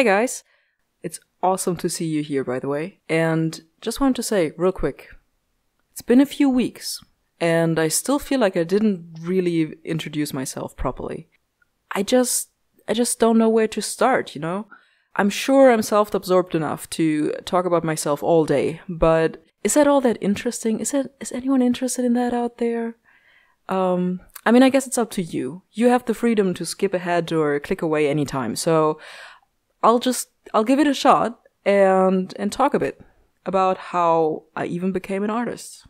Hey guys! It's awesome to see you here, by the way. And just wanted to say, real quick, it's been a few weeks, and I still feel like I didn't really introduce myself properly. I just, I just don't know where to start, you know? I'm sure I'm self absorbed enough to talk about myself all day, but is that all that interesting? Is that, is anyone interested in that out there? Um, I mean, I guess it's up to you. You have the freedom to skip ahead or click away anytime, so I'll just I'll give it a shot and and talk a bit about how I even became an artist.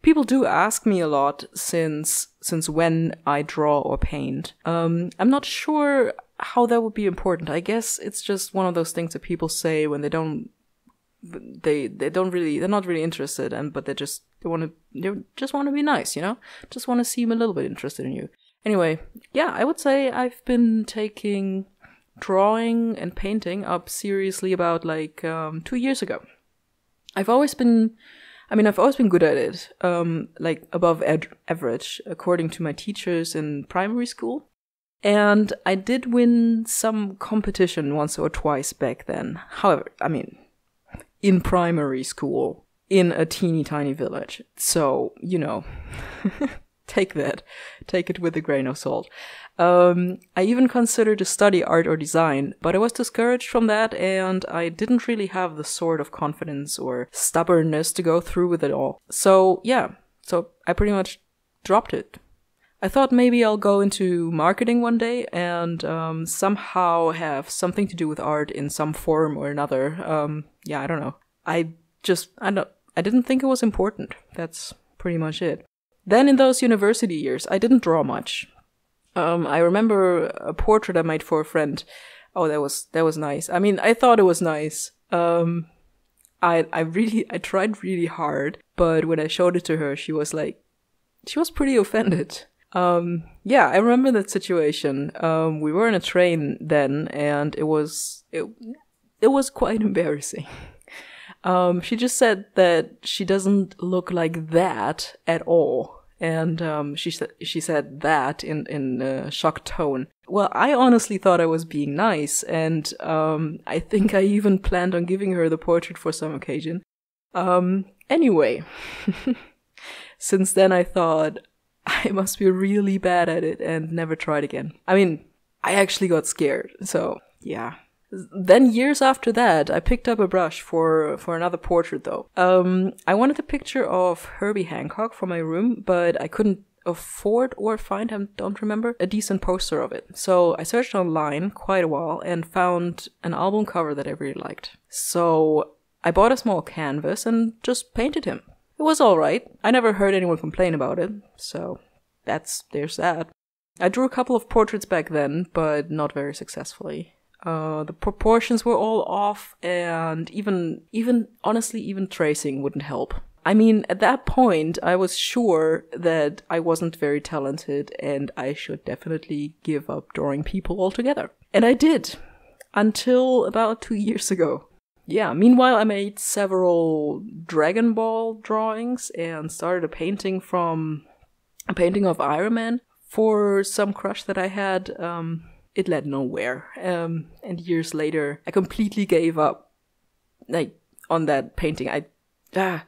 People do ask me a lot since since when I draw or paint. Um, I'm not sure how that would be important. I guess it's just one of those things that people say when they don't they they don't really they're not really interested and but they just they want to they just want to be nice, you know? Just want to seem a little bit interested in you. Anyway, yeah, I would say I've been taking drawing and painting up seriously about like um, two years ago. I've always been, I mean, I've always been good at it, um, like above ad- average, according to my teachers in primary school. And I did win some competition once or twice back then. However, I mean, in primary school, in a teeny tiny village. So, you know. take that. Take it with a grain of salt. Um, I even considered to study art or design, but I was discouraged from that and I didn't really have the sort of confidence or stubbornness to go through with it all. So, yeah, so I pretty much dropped it. I thought maybe I'll go into marketing one day and um, somehow have something to do with art in some form or another. Um, yeah, I don't know. I just, I don't, I didn't think it was important. That's pretty much it. Then in those university years, I didn't draw much. Um, I remember a portrait I made for a friend. Oh, that was that was nice. I mean, I thought it was nice. Um, I I really I tried really hard, but when I showed it to her, she was like, she was pretty offended. Um, yeah, I remember that situation. Um, we were in a train then, and it was it it was quite embarrassing. um, she just said that she doesn't look like that at all and um, she said she said that in in a shocked tone. Well, I honestly thought I was being nice, and um, I think I even planned on giving her the portrait for some occasion. Um, anyway, since then I thought I must be really bad at it and never tried again. I mean, I actually got scared, so yeah, then years after that, I picked up a brush for for another portrait though. Um, I wanted a picture of Herbie Hancock for my room, but I couldn't afford or find, I don't remember, a decent poster of it. So I searched online quite a while and found an album cover that I really liked. So I bought a small canvas and just painted him. It was alright. I never heard anyone complain about it, so that's there's that. I drew a couple of portraits back then, but not very successfully. Uh, the proportions were all off, and even, even honestly, even tracing wouldn't help. I mean, at that point, I was sure that I wasn't very talented and I should definitely give up drawing people altogether. And I did. Until about two years ago. Yeah, meanwhile, I made several Dragon Ball drawings and started a painting from a painting of Iron Man for some crush that I had. Um, it led nowhere. Um, and years later, I completely gave up, like on that painting. I ah,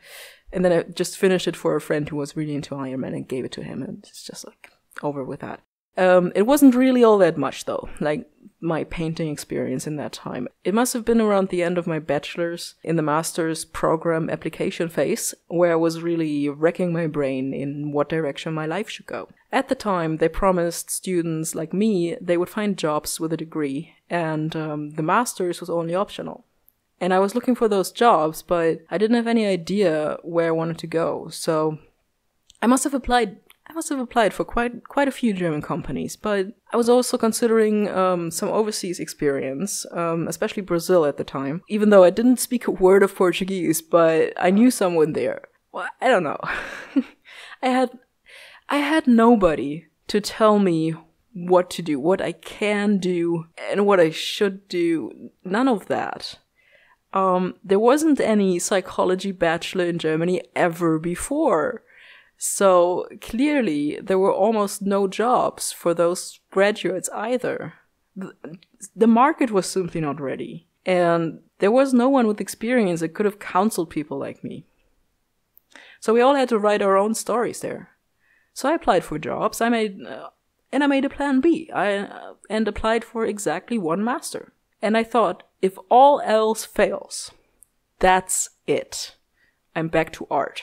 and then I just finished it for a friend who was really into Iron Man and gave it to him, and it's just like over with that. Um, it wasn't really all that much though, like my painting experience in that time. It must have been around the end of my bachelor's in the master's program application phase, where I was really wrecking my brain in what direction my life should go. At the time, they promised students like me they would find jobs with a degree, and um, the master's was only optional. And I was looking for those jobs, but I didn't have any idea where I wanted to go, so I must have applied I must have applied for quite quite a few German companies, but I was also considering um, some overseas experience, um, especially Brazil at the time. Even though I didn't speak a word of Portuguese, but I knew someone there. Well, I don't know. I had I had nobody to tell me what to do, what I can do, and what I should do. None of that. Um, there wasn't any psychology bachelor in Germany ever before. So clearly, there were almost no jobs for those graduates either. The market was simply not ready, and there was no one with experience that could have counseled people like me. So we all had to write our own stories there. So I applied for jobs. I made, uh, and I made a plan B. I uh, and applied for exactly one master. And I thought, if all else fails, that's it. I'm back to art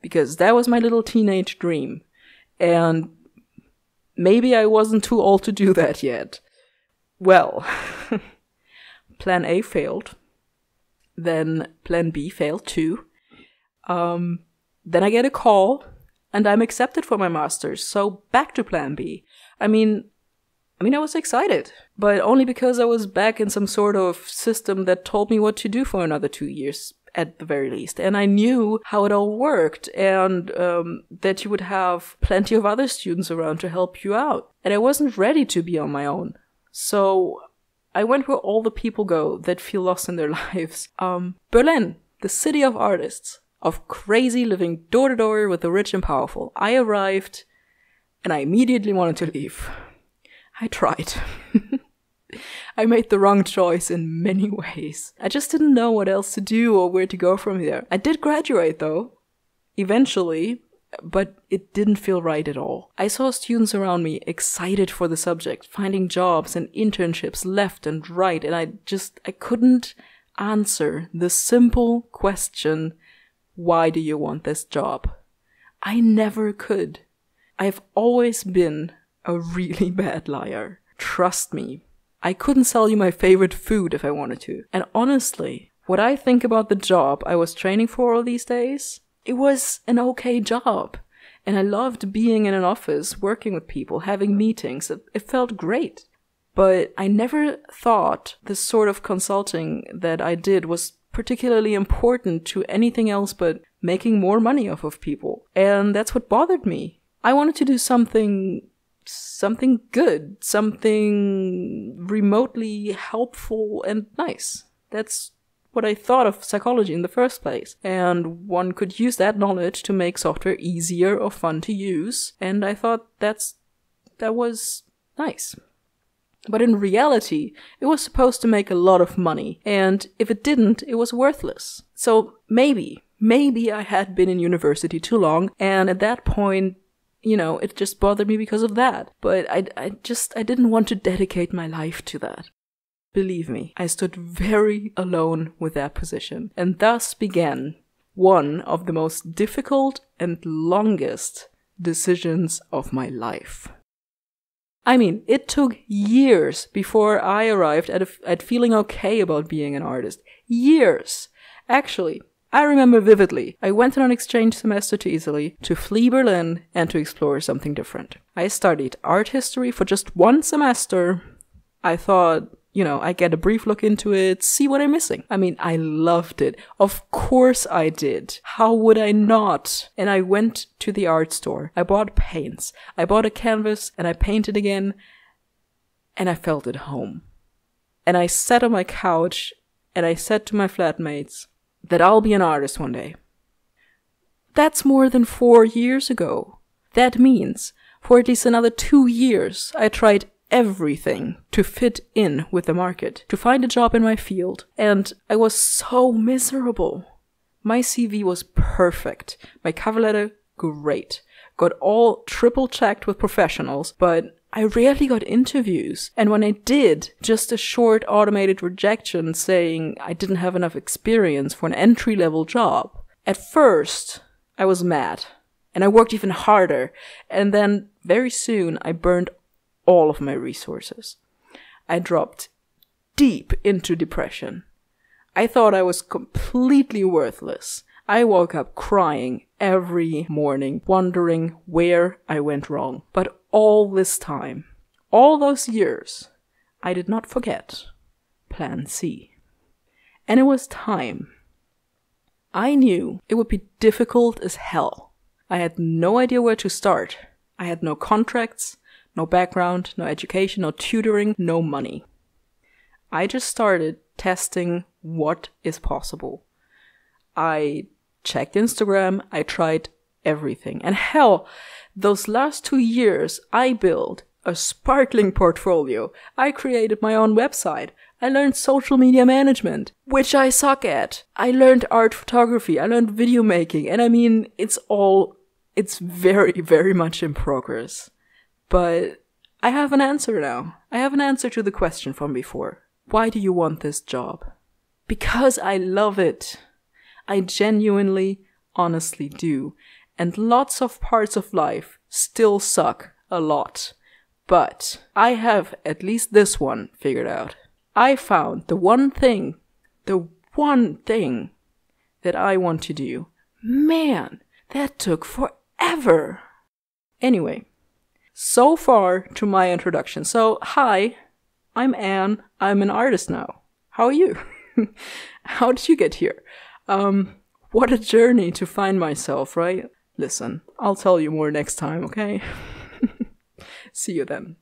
because that was my little teenage dream. And maybe I wasn't too old to do that yet. Well, plan A failed. Then plan B failed too. Um, then I get a call and I'm accepted for my master's. So back to plan B. I mean, I mean, I was excited, but only because I was back in some sort of system that told me what to do for another two years at the very least. And I knew how it all worked and um, that you would have plenty of other students around to help you out. And I wasn't ready to be on my own. So I went where all the people go that feel lost in their lives. Um, Berlin, the city of artists, of crazy living door to door with the rich and powerful. I arrived and I immediately wanted to leave. I tried. I made the wrong choice in many ways. I just didn't know what else to do or where to go from there. I did graduate though, eventually, but it didn't feel right at all. I saw students around me excited for the subject, finding jobs and internships left and right, and I just I couldn't answer the simple question, why do you want this job? I never could. I've always been a really bad liar. Trust me, I couldn't sell you my favorite food if I wanted to. And honestly, what I think about the job I was training for all these days, it was an okay job. And I loved being in an office, working with people, having meetings. It, it felt great. But I never thought the sort of consulting that I did was particularly important to anything else but making more money off of people. And that's what bothered me. I wanted to do something something good, something remotely helpful and nice. That's what I thought of psychology in the first place. And one could use that knowledge to make software easier or fun to use. And I thought that's, that was nice. But in reality, it was supposed to make a lot of money. And if it didn't, it was worthless. So maybe, maybe I had been in university too long. And at that point, you know, it just bothered me because of that. But I, I just, I didn't want to dedicate my life to that. Believe me, I stood very alone with that position, and thus began one of the most difficult and longest decisions of my life. I mean, it took years before I arrived at, at feeling okay about being an artist. Years! Actually, I remember vividly, I went on an exchange semester to Italy, to flee Berlin, and to explore something different. I studied art history for just one semester. I thought, you know, I get a brief look into it, see what I'm missing. I mean, I loved it. Of course I did. How would I not? And I went to the art store. I bought paints. I bought a canvas and I painted again. And I felt at home. And I sat on my couch and I said to my flatmates, that I'll be an artist one day. That's more than four years ago. That means for at least another two years, I tried everything to fit in with the market, to find a job in my field, and I was so miserable. My CV was perfect, my cover letter, great. Got all triple checked with professionals, but I rarely got interviews. And when I did, just a short automated rejection saying I didn't have enough experience for an entry level job. At first, I was mad and I worked even harder. And then very soon, I burned all of my resources. I dropped deep into depression. I thought I was completely worthless. I woke up crying every morning, wondering where I went wrong. But all this time, all those years, I did not forget Plan C. And it was time. I knew it would be difficult as hell. I had no idea where to start. I had no contracts, no background, no education, no tutoring, no money. I just started testing what is possible. I checked Instagram, I tried everything. And hell, those last two years, I built a sparkling portfolio. I created my own website. I learned social media management, which I suck at. I learned art photography. I learned video making. And I mean, it's all, it's very, very much in progress. But I have an answer now. I have an answer to the question from before. Why do you want this job? Because I love it. I genuinely, honestly do. And lots of parts of life still suck a lot. But I have at least this one figured out. I found the one thing, the one thing that I want to do. Man, that took forever. Anyway, so far to my introduction. So, hi, I'm Anne. I'm an artist now. How are you? How did you get here? Um, what a journey to find myself, right? Listen, I'll tell you more next time, okay? See you then.